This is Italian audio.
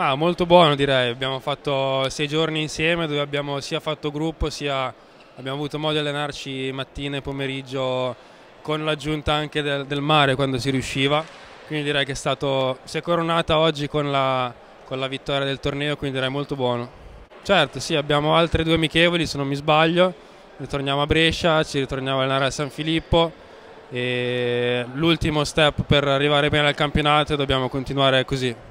Ma molto buono direi, abbiamo fatto sei giorni insieme dove abbiamo sia fatto gruppo sia abbiamo avuto modo di allenarci mattina e pomeriggio con l'aggiunta anche del, del, mare quando si riusciva, quindi direi che è stato, si è coronata oggi con la, con la vittoria del torneo, quindi direi molto buono. Certo sì, abbiamo altre due amichevoli se non mi sbaglio, ritorniamo a Brescia, ci ritorniamo a allenare a San Filippo e l'ultimo step per arrivare bene al campionato e dobbiamo continuare così.